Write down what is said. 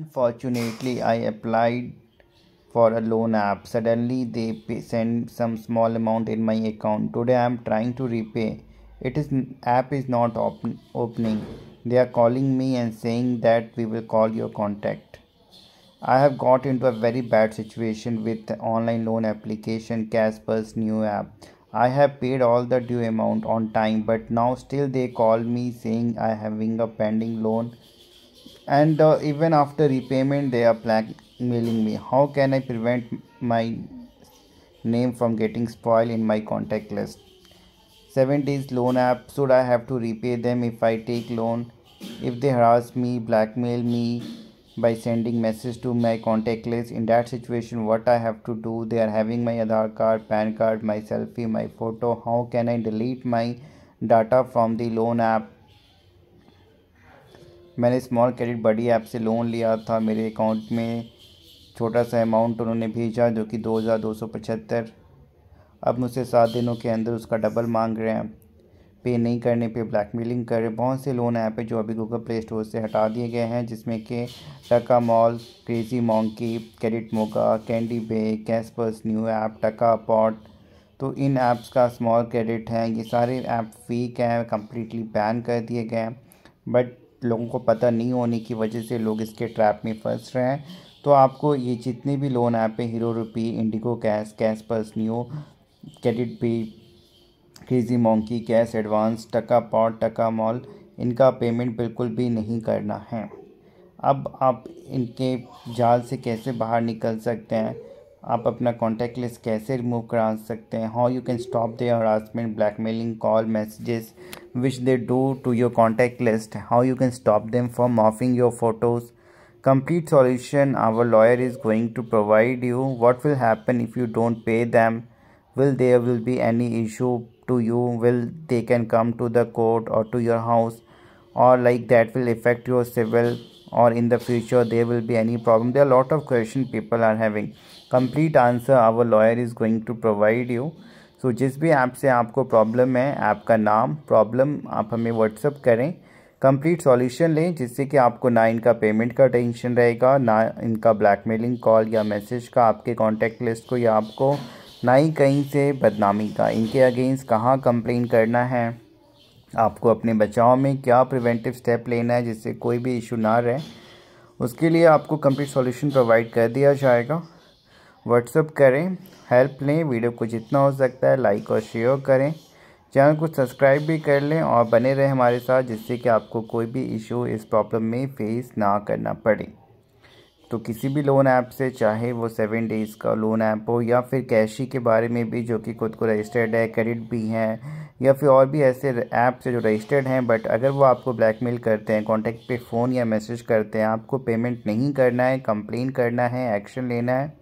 Unfortunately, I applied for a loan app. Suddenly, they pay, send some small amount in my account. Today, I am trying to repay. It is app is not open opening. They are calling me and saying that we will call your contact. I have got into a very bad situation with online loan application Casper's new app. I have paid all the due amount on time, but now still they call me saying I having a pending loan and uh, even after repayment they are blackmailing me how can i prevent my name from getting spoiled in my contact list 7 days loan app should i have to repay them if i take loan if they harass me blackmail me by sending message to my contact list in that situation what i have to do they are having my aadhar card pan card my selfie my photo how can i delete my data from the loan app मैंने small credit बड़ी app से loan लिया था मेरे account में छोटा सा amount उन्होंने भेजा जो कि दो हज़ार दो सौ पचहत्तर अब मुझसे सात दिनों के अंदर उसका डबल मांग रहे हैं पे नहीं करने पे ब्लैकमेलिंग कर रहे बहुत से लोन ऐप है जो अभी गूगल प्ले स्टोर से हटा दिए गए हैं जिसमें कि टका मॉल क्रेजी मॉन्की क्रेडिट मोगा कैंडी बे कैसपर्स न्यू ऐप टका पॉट तो इन ऐप्स का स्मॉल क्रेडिट है ये सारे ऐप फीक हैं कम्प्लीटली बैन कर दिए गए हैं बट लोगों को पता नहीं होने की वजह से लोग इसके ट्रैप में फंस रहे हैं तो आपको ये जितने भी लोन ऐप है hero rupee Indigo cash cash purse new credit pay crazy monkey cash advance टका पॉट टका मॉल इनका पेमेंट बिल्कुल भी नहीं करना है अब आप इनके जाल से कैसे बाहर निकल सकते हैं आप अपना कॉन्टैक्ट लिस्ट कैसे रिमूव करा सकते हैं how you can stop the harassment blackmailing call messages which they do to your contact list how you can stop them complete solution our lawyer is going to provide you what will happen if you don't pay them will there will be any issue to you will they can come to the court or to your house or like that will affect your civil or in the future there will be any problem there are a lot of question people are having complete answer our lawyer is going to provide you so so, जिस भी app से आपको problem है app का नाम problem आप हमें WhatsApp करें कंप्लीट सॉल्यूशन लें जिससे कि आपको ना इनका पेमेंट का टेंशन रहेगा ना इनका ब्लैकमेलिंग कॉल या मैसेज का आपके कॉन्टैक्ट लिस्ट को या आपको ना ही कहीं से बदनामी का इनके अगेंस्ट कहाँ कंप्लेन करना है आपको अपने बचाव में क्या प्रिवेंटिव स्टेप लेना है जिससे कोई भी इशू ना रहे उसके लिए आपको कंप्लीट सॉल्यूशन प्रोवाइड कर दिया जाएगा व्हाट्सअप करें हेल्प लें वीडियो को जितना हो सकता है लाइक और शेयर करें चैनल को सब्सक्राइब भी कर लें और बने रहें हमारे साथ जिससे कि आपको कोई भी इशू इस प्रॉब्लम में फेस ना करना पड़े तो किसी भी लोन ऐप से चाहे वो सेवन डेज़ का लोन ऐप हो या फिर कैशी के बारे में भी जो कि खुद को रजिस्टर्ड है क्रेडिट भी है या फिर और भी ऐसे ऐप्स जो रजिस्टर्ड हैं बट अगर वो आपको ब्लैकमेल करते हैं कॉन्टैक्ट पे फ़ोन या मैसेज करते हैं आपको पेमेंट नहीं करना है कंप्लेन करना है एक्शन लेना है